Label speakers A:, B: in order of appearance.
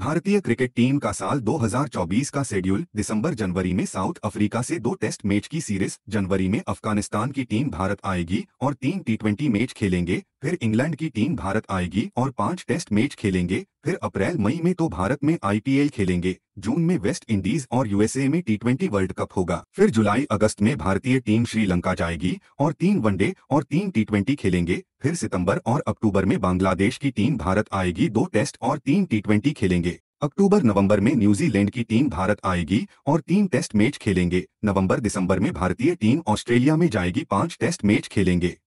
A: भारतीय cricket team का साल 2024 का शेड्यूल दिसंबर जनवरी में साउथ अफ्रीका से दो टेस्ट मैच की सीरीज जनवरी में अफगानिस्तान की टीम भारत आएगी और तीन टी मैच खेलेंगे फिर इंग्लैंड की टीम भारत आएगी और पांच टेस्ट मैच खेलेंगे फिर अप्रैल मई में तो भारत में आईपीएल खेलेंगे जून में वेस्ट इंडीज और यूएसए में टी ट्वेंटी वर्ल्ड कप होगा फिर जुलाई अगस्त में भारतीय टीम श्रीलंका जाएगी और तीन वनडे और तीन टी ट्वेंटी खेलेंगे फिर सितंबर और अक्टूबर में बांग्लादेश की टीम भारत आएगी दो टेस्ट और तीन टी ट्वेंटी खेलेंगे अक्टूबर नवंबर में न्यूजीलैंड की टीम भारत आएगी और तीन टेस्ट मैच खेलेंगे नवंबर दिसंबर में भारतीय टीम ऑस्ट्रेलिया में जाएगी पांच टेस्ट मैच खेलेंगे